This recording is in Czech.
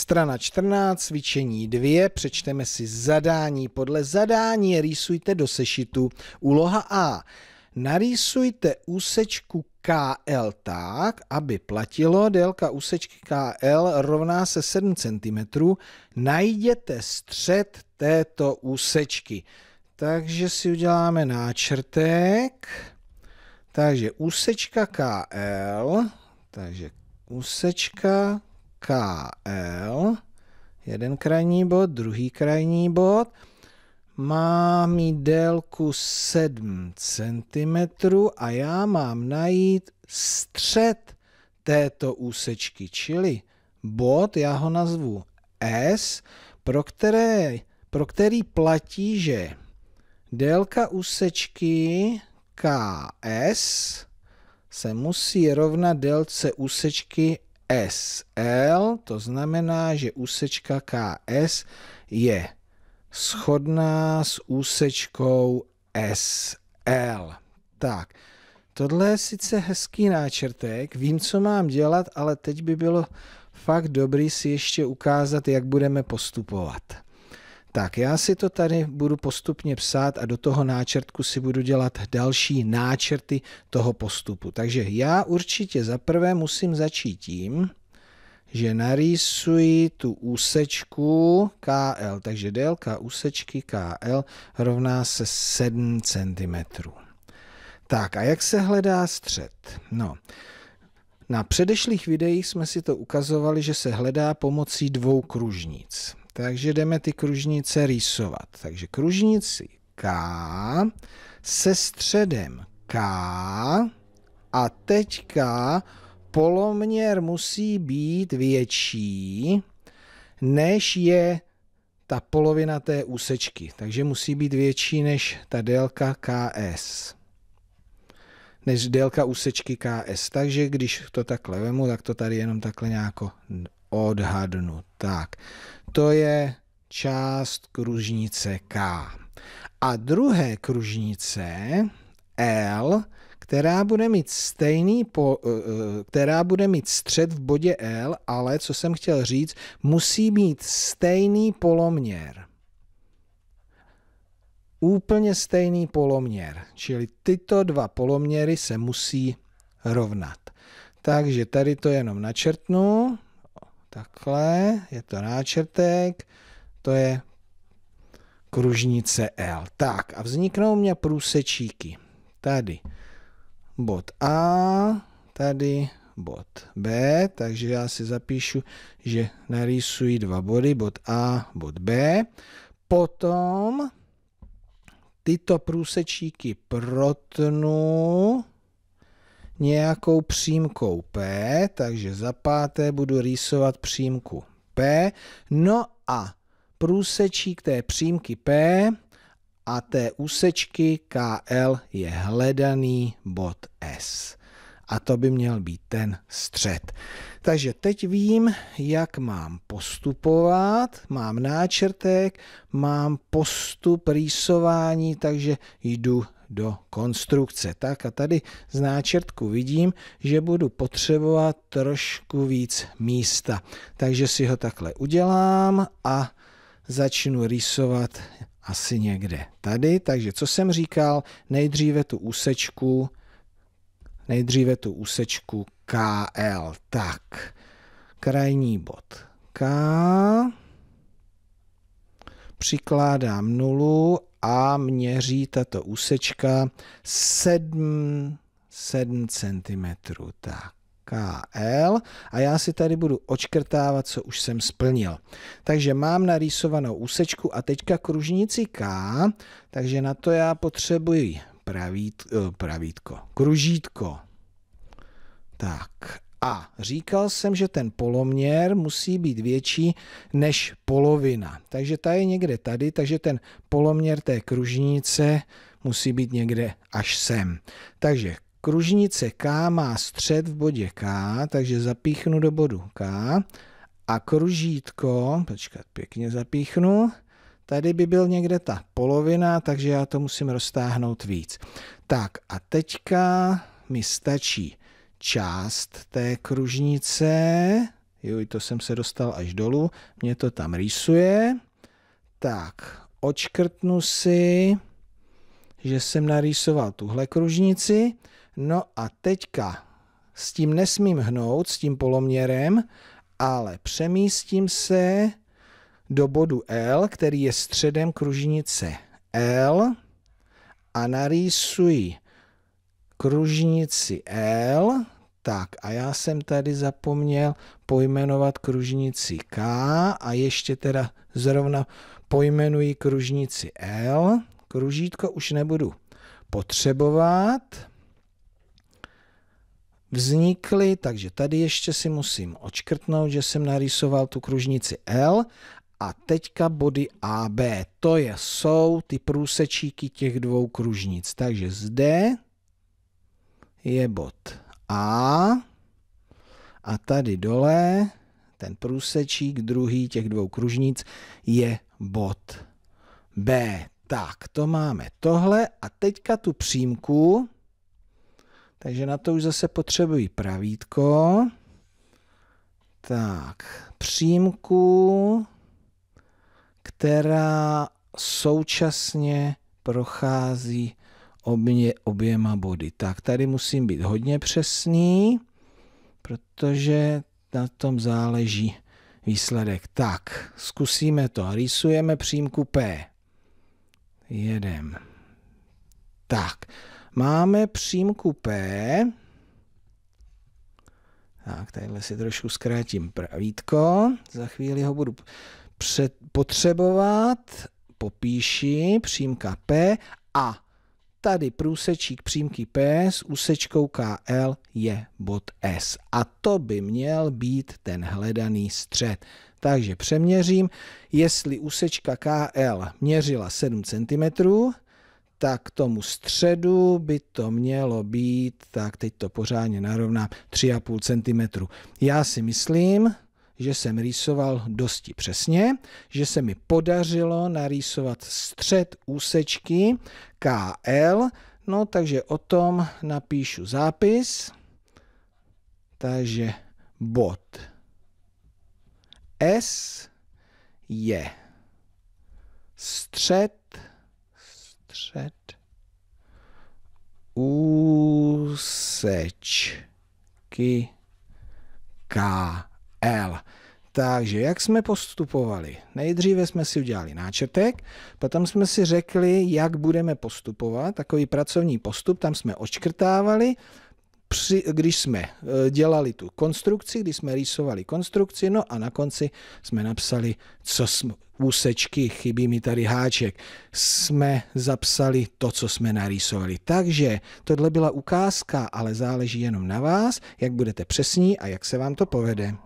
Strana 14, cvičení 2, přečteme si zadání. Podle zadání rýsujte do sešitu. Úloha A. Narýsujte úsečku KL tak, aby platilo délka úsečky KL rovná se 7 cm. Najděte střed této úsečky. Takže si uděláme náčrtek. Takže úsečka KL, takže úsečka KL, jeden krajní bod, druhý krajní bod, má mít délku 7 cm a já mám najít střed této úsečky, čili bod, já ho nazvu S, pro, které, pro který platí, že délka úsečky KS se musí rovnat délce úsečky SL, to znamená, že úsečka KS je shodná s úsečkou SL. Tak, tohle je sice hezký náčrtek, vím, co mám dělat, ale teď by bylo fakt dobrý si ještě ukázat, jak budeme postupovat. Tak já si to tady budu postupně psát a do toho náčrtku si budu dělat další náčrty toho postupu. Takže já určitě zaprvé musím začít tím, že narýsuji tu úsečku KL, takže délka úsečky KL rovná se 7 cm. Tak a jak se hledá střed? No, na předešlých videích jsme si to ukazovali, že se hledá pomocí dvou kružnic. Takže jdeme ty kružnice rýsovat. Takže kružnici K se středem K a teďka poloměr musí být větší, než je ta polovina té úsečky. Takže musí být větší než ta délka KS. Než délka úsečky KS. Takže když to takhle vemu, tak to tady jenom takhle nějako odhadnu. Tak, to je část kružnice K. A druhé kružnice L, která bude mít stejný, po, eh, eh, která bude mít střed v bodě L, ale co jsem chtěl říct, musí mít stejný poloměr. Úplně stejný poloměr, čili tyto dva poloměry se musí rovnat. Takže tady to jenom načrtnu. Takhle, je to náčrtek, to je kružnice L. Tak a vzniknou mě průsečíky. Tady bod A, tady bod B, takže já si zapíšu, že narýsuji dva body, bod A, bod B. Potom tyto průsečíky protnu nějakou přímkou P, takže za páté budu rýsovat přímku P. No a průsečík té přímky P a té úsečky KL je hledaný bod S. A to by měl být ten střed. Takže teď vím, jak mám postupovat. Mám náčrtek, mám postup rýsování, takže jdu do konstrukce. Tak a tady z náčrtku vidím, že budu potřebovat trošku víc místa. Takže si ho takhle udělám a začnu rýsovat asi někde tady. Takže co jsem říkal, nejdříve tu úsečku, nejdříve tu úsečku KL. Tak, krajní bod K přikládám nulu a měří tato úsečka 7, 7 cm. Tak. KL a já si tady budu očkrtávat, co už jsem splnil. Takže mám narýsovanou úsečku a teďka kružnici K, takže na to já potřebuji pravít, eh, pravítko, kružítko. Tak a říkal jsem, že ten poloměr musí být větší než polovina. Takže ta je někde tady, takže ten poloměr té kružnice musí být někde až sem. Takže kružnice K má střed v bodě K, takže zapíchnu do bodu K a kružítko, počkat, pěkně zapíchnu, Tady by byl někde ta polovina, takže já to musím roztáhnout víc. Tak a teďka mi stačí část té kružnice. Jo, to jsem se dostal až dolů. Mě to tam rýsuje. Tak, očkrtnu si, že jsem narýsoval tuhle kružnici. No a teďka s tím nesmím hnout, s tím poloměrem, ale přemístím se do bodu L, který je středem kružnice L a narýsuji kružnici L, tak a já jsem tady zapomněl pojmenovat kružnici K a ještě teda zrovna pojmenuji kružnici L. Kružítko už nebudu potřebovat. Vznikly, takže tady ještě si musím očkrtnout, že jsem narysoval tu kružnici L a teďka body AB. To je, jsou ty průsečíky těch dvou kružnic. Takže zde je bod A a tady dole ten průsečík druhý těch dvou kružnic je bod B. Tak, to máme tohle a teďka tu přímku, takže na to už zase potřebuji pravítko. Tak, přímku, která současně prochází obě, oběma body. Tak tady musím být hodně přesný, protože na tom záleží výsledek. Tak, zkusíme to. Rýsujeme přímku P. Jedem. Tak, máme přímku P. Tak, tadyhle si trošku zkrátím pravítko. Za chvíli ho budu potřebovat. Popíši přímka P a tady průsečík přímky P s úsečkou KL je bod S. A to by měl být ten hledaný střed. Takže přeměřím, jestli úsečka KL měřila 7 cm, tak tomu středu by to mělo být, tak teď to pořádně narovnám, 3,5 cm. Já si myslím, že jsem rýsoval dosti přesně, že se mi podařilo narýsovat střed úsečky KL, no takže o tom napíšu zápis, takže bod S je střed, střed úsečky KL. L. Takže jak jsme postupovali? Nejdříve jsme si udělali náčrtek, potom jsme si řekli, jak budeme postupovat, takový pracovní postup, tam jsme očkrtávali, při, když jsme e, dělali tu konstrukci, když jsme rýsovali konstrukci, no a na konci jsme napsali, co jsme, úsečky, chybí mi tady háček, jsme zapsali to, co jsme narýsovali. Takže tohle byla ukázka, ale záleží jenom na vás, jak budete přesní a jak se vám to povede.